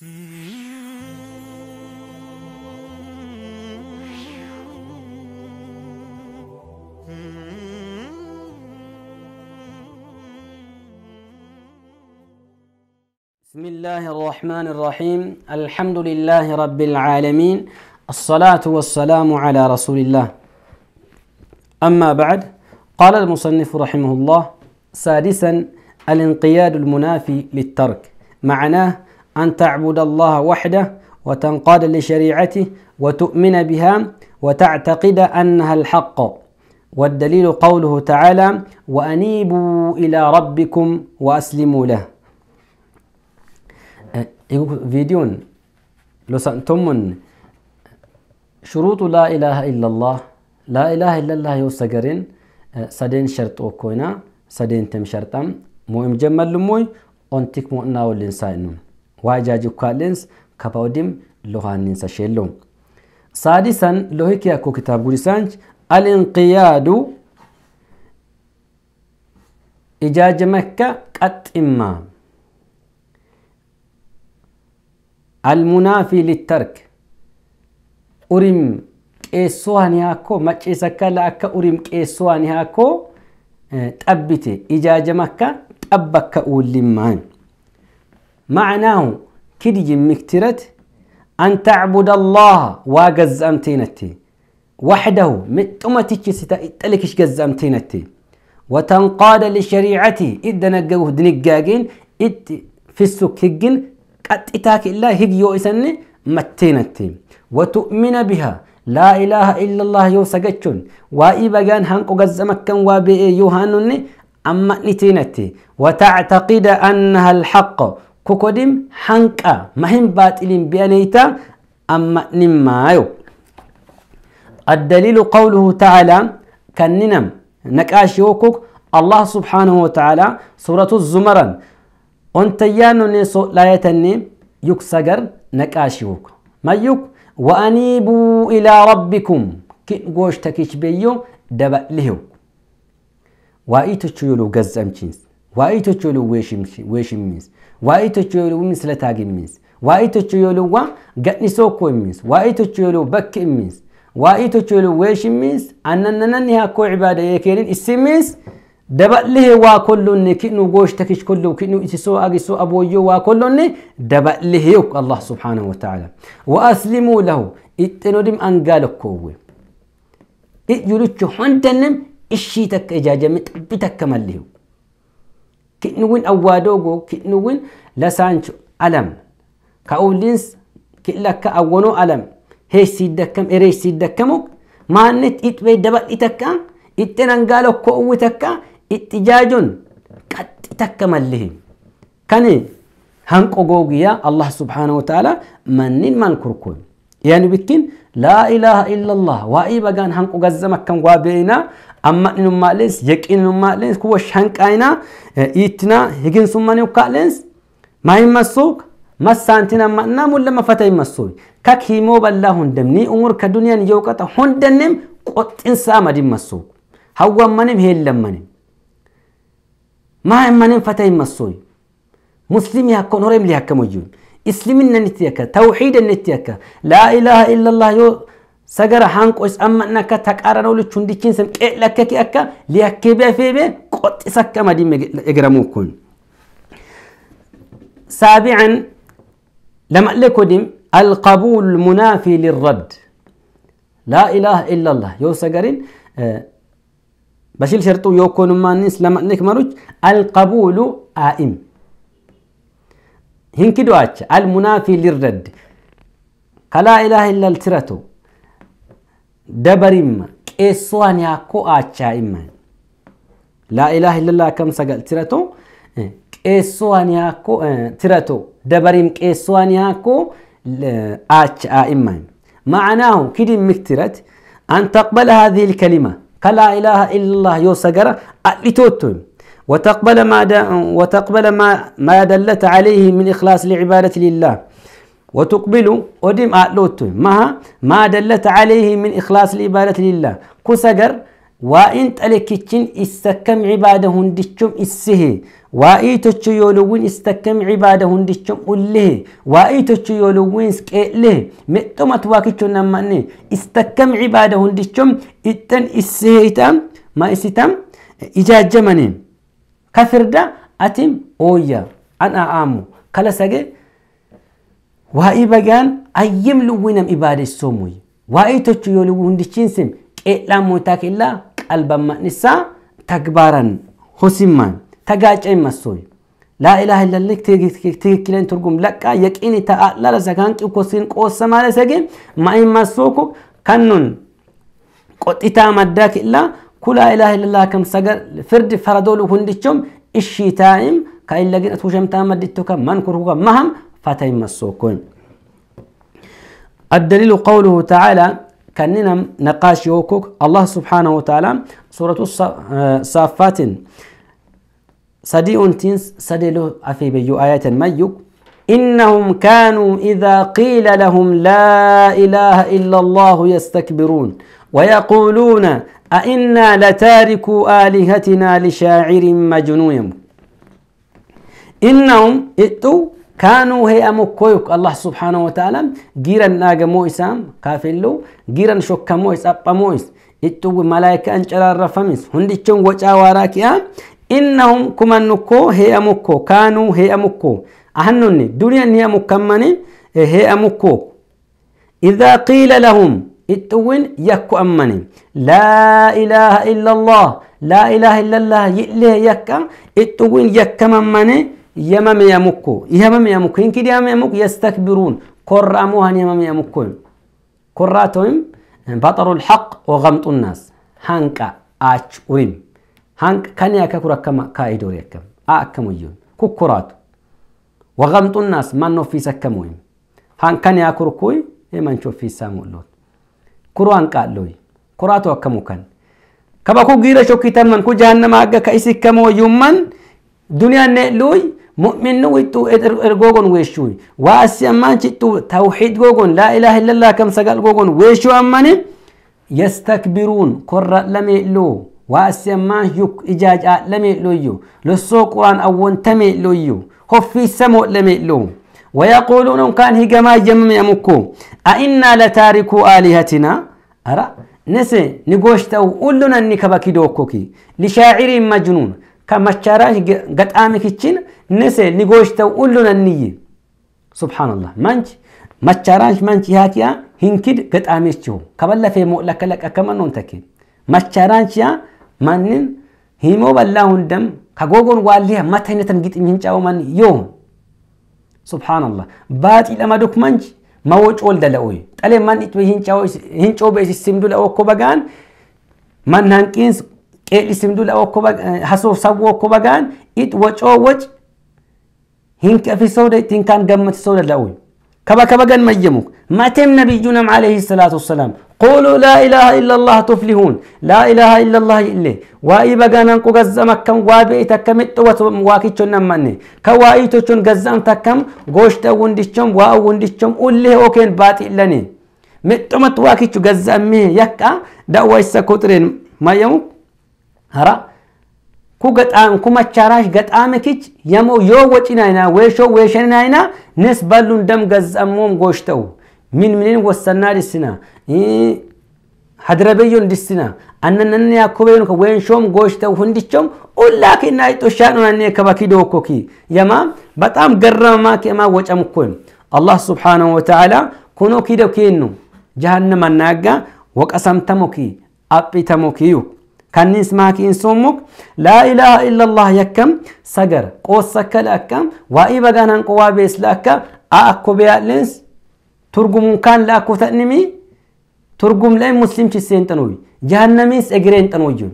بسم الله الرحمن الرحيم الحمد لله رب العالمين الصلاة والسلام على رسول الله أما بعد قال المصنف رحمه الله سادسا الانقياد المنافي للترك معناه أن تعبد الله وحده وتنقاد لشريعته وتؤمن بها وتعتقد أنها الحق والدليل قوله تعالى وأنيبوا إلى ربكم وأسلموا له أه، فيديون لو سأنتم شروط لا إله إلا الله لا إله إلا الله يوسقرين أه، سدين شرط وكونا سدين تم شرطا مهم جمال لموي أنتك مؤنا والإنسان waajaajukkaaleens kapaodim lohaaniinsa sheello saadisan lohiki akko kitaab gudisaanch alinqiyaadu ijaajamakka qaxximmaa almunaafi littark urim qeessoani haakko macciisakkala akka urim qeessoani haakko xabbite eh, ijaajamakka xabbakka uullimmaan معناه كدي مكترت أن تعبد الله واجز أمتينتي وحده متومتك ستا إتلكش جز أمتينتي وتنقاد لشريعتي إذا نجوه دنجاجين إت في السوق هجن إتاك إلا هجيو إسني متينتي وتؤمن بها لا إله إلا الله يوسجتشن سجتشون وإبا جان هنكو جز مكان وابي يوهانني أما نتينتي وتعتقد أنها الحق كوكوديم حنقا مهم باطلين بيانيتا أما نمايو الدليل قوله تعالى كننم نكاش يوكوك الله سبحانه وتعالى سورة الزمر أنت نسو لا يتني يكسجر نكاش يوك ما يوك وأنيبوا إلى ربكم كن قوش تكيش بيو دبأ لهو وإيتو تشيلو قزم جنس ዋኢቶቾሎ ዌሽሚስ ዋኢቶቾሎ ስለታግሚስ ዋኢቶቾሎ ዋ ገኒሶኮ ሚስ ዋኢቶቾሎ በክ ሚስ ዋኢቶቾሎ ዌሽሚስ አነነነን ያኮ ዒባደ የኬንን እስሚስ daballee waa kolloonne kidnu gooshta kish kolloo kidnu itisoo agisoo abooyyoo waa kolloonne daballee yok allah subhaanahu wataala waaslimuu lahu ixxinodim angaalokkoowwe ijuluchu hundannem ishii takka ijaajame xabbi takka mallee yok كتنوين أوادوغو كتنوين لسانشو ألم كأولينس كإلاك أونو ألم هيش سيدكم إريش سيدكموك ما نت إت بي دبل إتكا إتنانقالو كووتكا إتجاجون قد إتكم اللهم كاني هنقو قوغيا الله سبحانه وتعالى منين من كركون يعني بكين لا إله إلا الله وإيبا كان هنقو قزمك كان وابينا ammaninummaa leensi yaqiinummaa leensi kuwa shanqaayinaa iittinaa higinsummaan yokkaa leensi maa hin massuuka massaantiin ammanaa mullama fata hin massuuyi kak himoo ballaa hundamnii umur ka duniyaan yoo qaxa hundanneem qoxxinsaa madin massuuku hawwammanim heellammanim maa immanim fata hin massuuyi muslimii hakkoon horeem lii hakkamuyyuun isliminnanitti akka tawxiidanitti akka laa ilaaha illa allah yoo سجر هانكوس أما أنك تكارنو لتشندكين سم لك كي أكا ليكبي فيبي قط سك ما دي يجرموكن سابعا لما لكودم القبول المنافي للرد لا إله إلا الله يو سجرين آه بشيل شرطو يكون ما نس لما أنك مروج القبول آئم دواج المنافي للرد كلا إله إلا الترتو دبرم قيسوان يا اتشا إما لا إله إلا الله كم سجل تراتو قيسوان إيه. يا كو إيه. تراتو دبرم قيسوان يا كو آتشا إما معناه كيد مكترت أن تقبل هذه الكلمة كلا إله إلا الله يو سجرة أتلتوتهم وتقبل ما وتقبل ما ما دلت عليه من إخلاص العبادة لله وتقبل ودم أتلوت مها ما دلت عليه من إخلاص العبادة لله كسجر وإن تلكتشن استكم عباده هندشم إسه وإي تتشو يولوين استكم عباده هندشم أله وإي تتشو يولوين سكئله مئتما تواكتشو نماني استكم عباده هندشم إتن إسه إتم ما إستم إجاجمني كثر دا أتم أويا أنا آمو كلا سجي waa'ii bagaan ayyim luwwinam ibaadessomuy waa'ii tochu yoo luwwu hundichinsim qeedhaan mootaa kellaa qalbamman isaa tagbaaran hosimman tagaaceen massoy laa ilaaha illallah tikkilen turgum laqqa yaqiini ta'a lala sakaan qikkosin qoossa maale sege ma'in massooku kannun qoxitaa maddaa kellaa kulaa ilaaha illallah kam sagar firdi faradoolu hundichom ishii taa'im ka illagin atuu shamtaa maddittoka man kurkuka maham مسوكون الدليل قوله تعالى كننا نقاش يوكوك الله سبحانه وتعالى سورة الصافات آه، صديق تنس سدلو أفي بيو آيات ميوك إنهم كانوا إذا قيل لهم لا إله إلا الله يستكبرون ويقولون أئنا لتاركو آلهتنا لشاعر مجنون إنهم إتوا كانوا هي أمو الله سبحانه وتعالى جيران ناقمو إسام كافلو جيران شكمو إسابمو إس إتو ملايكة أنجلال رفمس هنديشون وجا وراكيا آه؟ إنهم كمان نكو هي أمكو كانوا هي أمكو أهنوني دنيا إيه، هي مكمني هي أمكو إذا قيل لهم إتوين يكو أمني لا إله إلا الله لا إله إلا الله يلي يكا إتوين يكا ممني يمم يمكو يمم يمكو إن كده يمم يمكو يستكبرون كراموها يمم يمكوهم كراتهم بطر الحق وغمط الناس هانكا آتش أريم هانك كان يكاكورا كما كايدور يكم آكمويون كوكوراتو وغمط الناس ما نوفي سكموهم هان كان يكاكوركوي يمن شوفي سامولون كروان قالوي كراتو أكمو كان كبا كو غيرة شوكي كو جهنم آقا كايسي كمو يومن دنيا نئلوي مؤمن ويتو ادر ارغوغون ويشوي واسي امان تو توحيد غوغون لا اله الا الله كم سقال غوغون ويشو امان يستكبرون قر لم لو واسي امان يك اجاج لم لو يو لسو قران اون تم لو يو خفي سمو لم لو ويقولون كان هجما جمم يمكو أئنا لتاركو آلهتنا أرى نسي نقوشتو قلنا نكبكي دوكوكي لشاعر مجنون ከመቻራሽ ገጣሚክችን ንሴ ንጎሽተው ሁሉነንይ ሱብሓነላህ ማንች መቻራሽ ማንች ያኪያ ሂንክድ ገጣሜችሁ ከበለፌ ሞለከለቀ ከመኖን ተኬ መቻራንች ያ ማንን ሂሞ በላ ሁንደም ከጎጎን ዋሊ መተነተን ግጥም ሂንጫው ማን ዮ ሱብሓነላህ ባጢ ለመዱክ ማንች መወጭ ወልደ ጠሌ ማን ሂንጮ በሲስምዱ ለኦኮ በጋን ማናንቂንስ qeedhi simdula hasuuf sawwoo okko bagaan it wacoo wac hin kafisoo ittiin kaan gammatisoo danda'u kaba kaba ganmayyamu matem nabiyunam alayhi salaatu wassalaam قولوا لا إله إلا الله تفلحون لا إله إلا الله إلي وإي بغانا قزم كم وابئ تكم واكي چون مني كوائي تشون قزم تكم غوشت وندشم واو وندشم أولي أوكين باتي لني متمت واكي چو قزم مي يكا دعوة سكوترين ما يموك hara ku gaxaam kumacharash gaxaame kich yamoo yoo wacinayna weeshoo weeshenayna nes balluun dam gazammoom goosh ta'u min minin wassannaa dhisina hadrabeyyon dhisina annananne yakkobeyon ka weenshoom goosh ta'u hundichoom ሁላ ኪና ጦሻን ሆናኔ ከባኪዶ ኮኪ የማ በጣም ገረመማ ኬማ ወጨም ኮይ አላህ ስብሓንሁ ወተዓላ ኩኖ ኪደው ኬኑ ጀሃነም አናጋ ወቀሰምተሞኪ አጲተሞኪዩ كان اسمها كين سمك لا إله إلا الله يكم سجر قوس سكل أكم وإي بغانا قوا بيس لأكم أكو بيالنس ترجم كان لأكو تأنمي ترجم لأي مسلم تسين تنوي جهنميس أجرين تنوي جون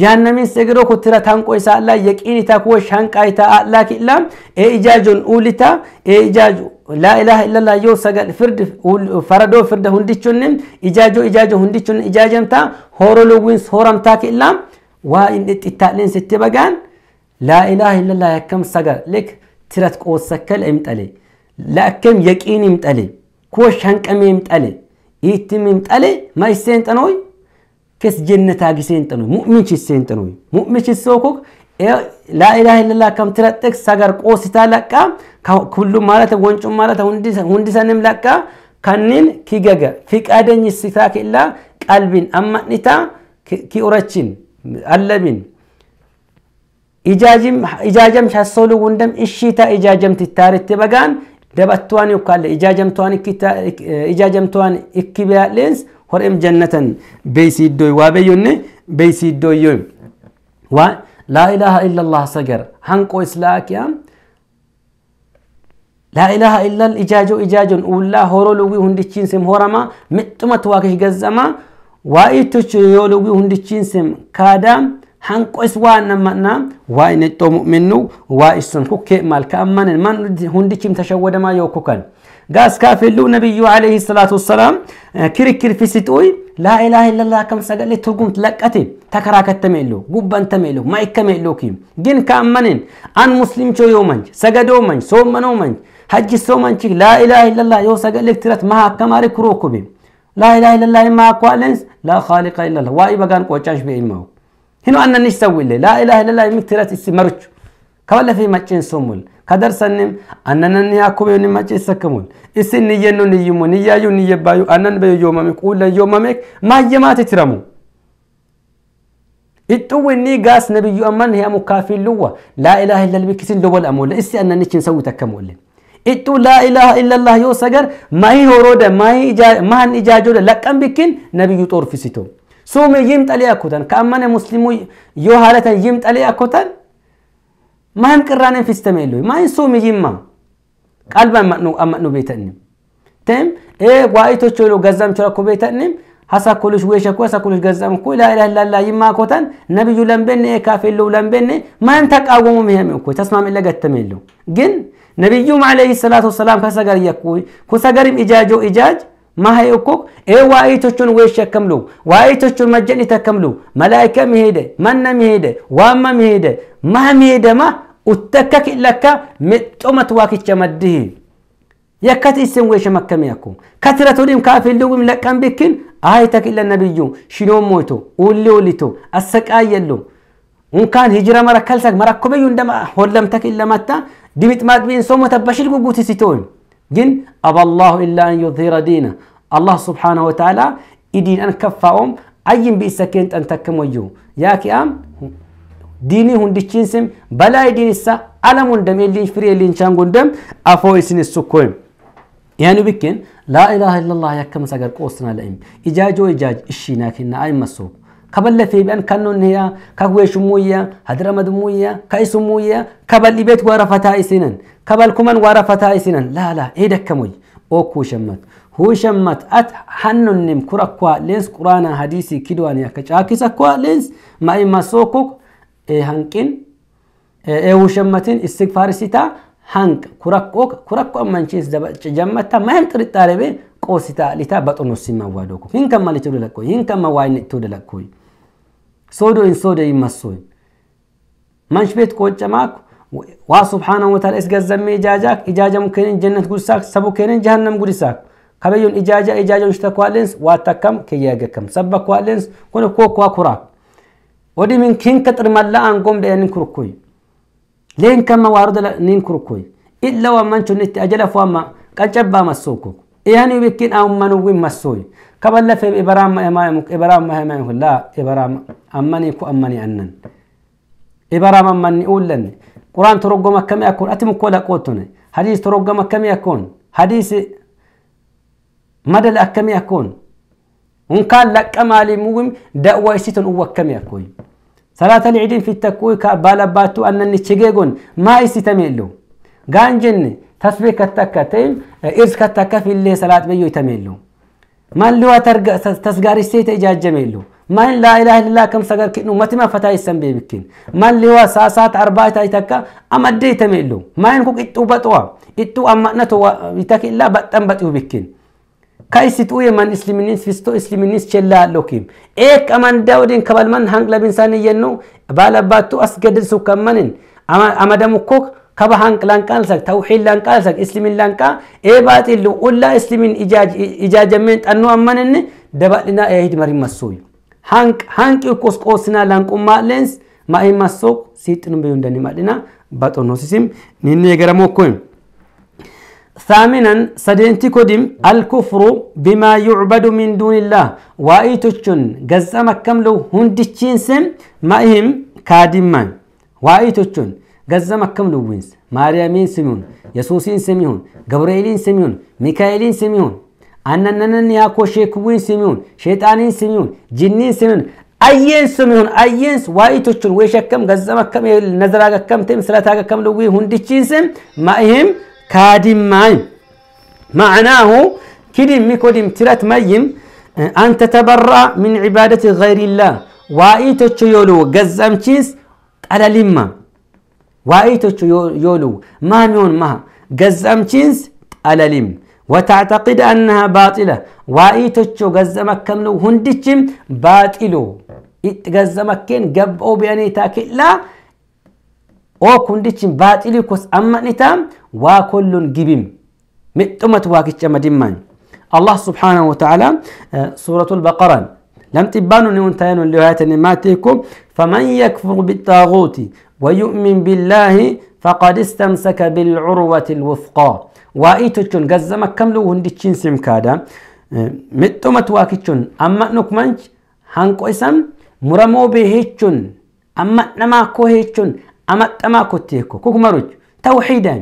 Jaannamin seegiroo kuttira tanqoo isaa allaa yaqiin isaa kuwa shanqaa isaa allaa ki'laa ee ijaajoon uulitaa ee ijaaju laa ilaaha illallah yoo sagal firdi faradoo firda hundichunni ijaajoo ijaajoo hundichunni ijaajamtaa hooroo lowwiins hooramtaa ki'laa waa in dhixxittaadheen sitti bagaan laa ilaaha illallah akkam sagal lek tirat qoosakkal لا laa akkam yaqiin imxale kuwa shanqamee imxale iittim imxale ma isseen xanooyi fes jennata giseen xanu mu'minchiseen xanu mu'minchisoo kuk laa ilaaha illallah kam tiradhek sagar qoositaa laqqa kullum maalata wancun maalata hundisanim laqqa kannin kigaga fiqaadanyisitaa killa qalbin amma'nitaa ki urachin allabin ijaajam shassolu wundam ishita ijaajamtittaaritti bagaan dabattuwaan yookaan ijaajamtuwaan ikkibiyaadheens horeem jannatan beeysi iddooy waa beeyyonne beeysi waa laa ilaaha illa allah sagar hanqoo islaa kiyam laa ilaaha illa ijaajo ijaajon ullaa horoo lugii hundichiinsem horama mixxumat waa kish gazzama waa ittuch yoo lugii hundichiinsem kaadaam hanqois waan namana waa inexxoo mu'minu waa isson kukkee malka ammanen man hundichim tashawwadamaa yoo kukan ጋስካፌሉ ነቢዩ ለ ሰላት ወሰላም ክርክር ፊስጡይ ላኢላ ለላ ከምሰገሌ ትርጉም ለቀት ተከራከተም የሉ ጉበንተም የሉ ማይከም የሉ ግን ከአመንን አን ሙስሊም ቾ የውመንጅ ሰገዶ መንጅ ሶመኖ መንጅ ሀጅ ሶ መንች ላኢላ ለላ የው ሰገሌ ትረት ማሃከማሪ ክሮኩብ ላኢላ ለላ ማኳለንስ ላ ካሊቃ ለላ ዋይ በጋን ቆጫሽ ብኢማው ሂኖ አነንሽ ሰውለ ላኢላ ለላ የሚትረት መርቹ ከበለፈ መጭን ሶሙል ከደርሰንም አነነን ያኮበዮን ማጭ ይሰከሙን እስን ንየኖ ንይሙ ንያዩ ንየባዩ አነን በዮ ዮመሜ ቁለ ዮመሜክ ማየማት ይትረሙ እጡው ኒ ጋስ ነብዩ አማን ህያሙ ካፊልዋ ላኢላህ ኢለልቢክስን ዶበል አሞለ እስቲ አነንችን ሰው ተከሙልን እጡ ላኢላህ ኢለላህ ዮ ሰገር ማሂ ሆሮደ ማህን ኢጃጆደ ለቀን ቢክን ነብዩ ጦር ፊስቶ ሱም ይምጠሊ አኮተን ከአማነ ሙስሊሙ ዮ ሀለተን ይምጠሊ አኮተን ማን ቅራኔን ፊስተም የለ ማን ሶም ይማ ቃልባ አማኑ ቤተንም ተም እ ዋይቶቾ ሎ ገዛም ቸራኮ ቤተንም ሀሳኮሎች ወሸኮ ሀሳኮሎች ገዛም እኮ ላላ ላላ ይማ ኮታን ነብዩ ለምበን ኤ ካፌሎ ለምበን ማን ተቃወሙ ምህም እኮ ተስማም ለገተም የለ ግን ነብዩ ማለይ ሰላቱ ሰላም ከሰገር የኩ ኩሰገርም ኢጃጆ ኢጃጅ ማሃዮ እኮ ኤ ዋኢቶቹን ወይ ሸከምሉ ዋኢቶቹን መጀን ይተከምሉ መላይከ ሚሄደ መነ ሚሄደ ዋማ ሚሄደ ማህ ሚሄደማ ኡተከክ ለካ ምጦመት ዋክቸ መድህ የከት ኢስን ወይ ሸመከሚያኩ ከትረቱንም ካፊልውም ለቀን ቢክን አይተክ ለነብዩ ሽኖም ሞይቶ ኡሊ ኡሊቶ አሰቃየሉ እንካን ሂጅራ መረከልሰክ መረኮበዩ እንደማ ሆለምተክ ለመታ ድምጥ ማጥቢን ሶሞተ በሽል ጉጉት ሲቶይም ግን አባላሁ ኢላ አን ዩظሂረ ዲነ አላህ ስብሓንሁ ወተላ ኢዲን አንከፋኦም አይም ቢኢሰኬን ያ ያኪአም ዲኒ ሁንድችን ስም በላይ ዲኒሳ ዓለም ወንደም የሊን ፍሪ የሊን ቻንግ ወንደም አፎ ይስን እሱኮይም ያኑ ብኬን ላኢላሃ ኢላላህ ያከምሰገር ቆስና ለእም ኢጃጆ ኢጃጅ እሺ ናኪና አይመሶብ كبل في بأن كنون هي كهوش مويا هدرمد مويا كيس مويا كبل بيت ورفتا إسنن كبل كمان ورفتا إسنن لا لا إيدك كموي أوكو شمت هو شمت أت حنن نم كركوا لينس قرانا حديثي كدوان يا كشاكيس أكوا لينس ما إما سوكوك إيه هنكين إيه هو شمتين استغفار سيتا هنك كركوك كركو منشيس جمتا ما هم تريد طالبين قوستا لتا بطنو السما وادوكو هنكما لتولي لكوي هنكما واين تولي لكوي sodo'in soda immassoin manshbeet qoccamaak waa subhaanahu wataala is gazzammee ijaajaak ijaajamu kenin jannat gudisaak sabu kenin jahannam gudisaak kabeyyoon ijaaja ijaajan shita kuwaaleens waa takkam keyyaagakkam sabba kuwaaleens kun koo kuwa kuraak wadi min kinka xirmalla'aan gomda enin kurukkuy leen kamma waaroda nin kurukkuy illa waa manchon itti ajala fuamma qancabaa massookuk يعني بكين أو منو وين مسوي قبل لف إبرام إمامك إبرام إمامك لا إبرام أمني كو أمني أنن إبرام أمني أول لن قرآن ترجع ما كم يكون أتم ولا قوتنا حديث ترجع ما كم يكون حديث مدى كم يكون إن كان لك كمال مهم دعوة ستن أوك كم يكون صلاة العيدين في التكوي كبالباتو أنني تشجعون ما يستميلو قانجني tasbih kattakka ta'in irsi kattakka fillee salaat biyyuu itame illu maal liwaa tasgaarissee ta'e ijaajjame illu ማን ላኢላ ኢላ ከም ሰገር ኪኑ መትማ ፈታ ይሰን ቤብኪን ማን ሊዋ ሳሳት አርባ ታይተካ አመደ ይተሜሉ ማይን ኩክ ኢጡ በጥዋ ኢጡ አማነቶ ይተክ ኢላ በጠን በጥዩ ብኪን ከይስጡ የማን እስልምኒስ ፊስቶ እስልምኒስ ቸላ አለኪም ኤክ አማንዳ ወዲን ከበልመን ሃንግለቢንሳን እየኑ ባለባቱ አስገድል ሱከመንን አመደሙ ኮክ kabahanqilan qaalsak tawxiidlan qaalsak isliminlan qaa ee baaxillu ullaa islimin ijaajameen xannu ammaninni dabal'inaa ee hidmarin massuuyu hanq hanqi ukkos qoosinaa lanqummaa'leens ma'in massuuq siixinum biyundani madhina baxonosisim ninni eegaramoo koyin ثامنا سدينتي كدم الكفر بما يعبد من دون الله وايتوچن غزا مكملو هندچين سم ماهم كادمان وايتوچن ገዘም አከም ልውንስ ማርያሚን ስሚሁን የሱሲን ስሚሁን ገብርኤልን ስሚሁን ሚካኤልን ስሚሁን አነነነን ያኮ ሼክዊን ስሚሁን ሼጣኒን ስሚሁን ጅኒን ስሚሁን አየን ስሚሁን አየንስ ዋይቶችን ወይ ሸከም ገዘም አከም ነዝራ ገከም ተም ስላታ ገከም ልዊ ሁንድቺን ስም ማይህም ካዲማይ معناه كدم مكودم تلات ميم أن تتبرأ من عبادة غير الله وايتو تشيولو قزام تشيس على لما وايتوچو يولو ما ميون ما غزام تشينس علليم وتعتقد انها باطله وايتوچو غزما كملو هندچيم باطيلو ات غزمكن غبو بياني تاكلا او كندچيم باطيلو كوس امنيتام واكلن غيبيم متومت واكچ مديمان الله سبحانه وتعالى آه، سوره البقره لم تبانوا نيون تاينو اللي ماتيكم فمن يكفر بالطاغوت ويؤمن بالله فقد استمسك بالعروة الوثقى وإيتوشون قزمك كملو هندچين سمكادا اه، متو واكتشون أما نكمنج هنكو اسم مرمو بهيتشون أما نما هيتشون أما تماكو تيكو كوكمروج توحيدا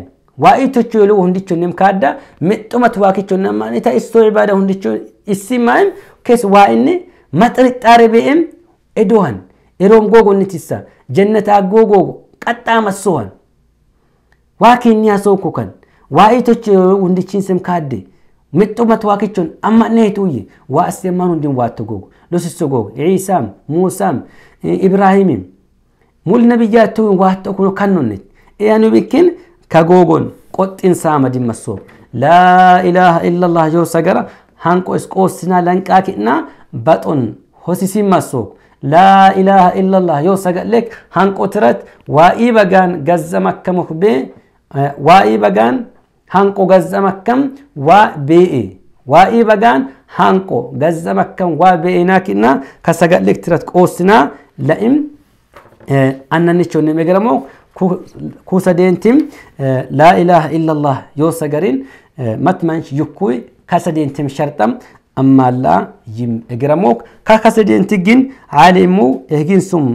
وإيتوشو لو نمكادا متو واكتشون أما نتا إستو عبادة هندتشون إسيمان كيس وايني مطرد تاربئم إدوهن yeroon gogo tissa jannataa gogo qaxxaama sohan waa keenyaa sooko kan waa'ee tocha hundichiin sem kaadde mixxumat waa kichon amma neetuuyye waa asseemmaan hundin waatto gogo Losiso gogo ciisaam muusaam eh, ibraahimim mulna biyyaattuu waatto kuno Ee eyanu bikkin kagogon qoxxinsaama dimma soob laa ilaaha illa allah yoo sagara hanqo isqoossinaa lanqaa ki'naa baxon hosisimma masoob. لا إله إلا الله يو سجلك هن قترت وإي بجان جز مكة مخبي آه، وإي بجان هنقو جز مكة وبيئي وإي بجان هنقو جز مكة وبيئنا كنا كسجلك ترت قوسنا لئم آه، أنني شو نمجرمو كوسا دينتم آه، لا إله إلا الله يو سجرين متمنش يكوي كسا دينتم شرطم አማላ ይም እግረሞክ ካካሰደንቲ ግን ዓሊሙ እህጊንሱም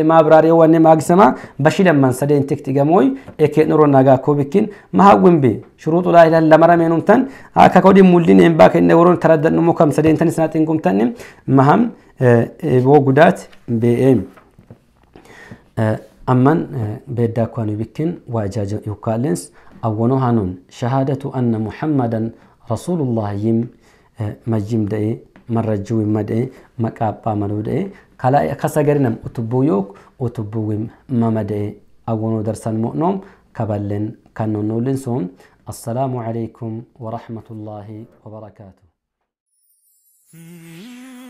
ለማብራሪያ ዋኔ ማግሰማ በሽለማን ሰደን ቴክት ገሞይ ኤኬ ኑሮ ናጋ ኮብኪን ማሃውንቤ ሽሩጡ ላ ኢላ ለመራ ሜኑምተን አካኮዲ ሙሊን ኤምባ ከነ ወሮን ተረደንሞ ከም ሰደን ተንስና ጥንቁምተን ማሃም ቦ ጉዳት ቤኤም አማን በዳኳኑ ቢክን ዋጃጀ ይካለንስ አወኖ ሃኑን ሸሃደቱ አነ ሙሐመደን rasuulullaahiim majjim da'ee marrajjuu himma da'ee maqaappaa maluu da'ee kalaa kasagarinam utubbuu yook utubbuu him mama da'ee awwonoo darsan mo'noom kaballeen kannoon nuulin sun assalaamu alaykum wa rahmatullaahi wa barakaatu.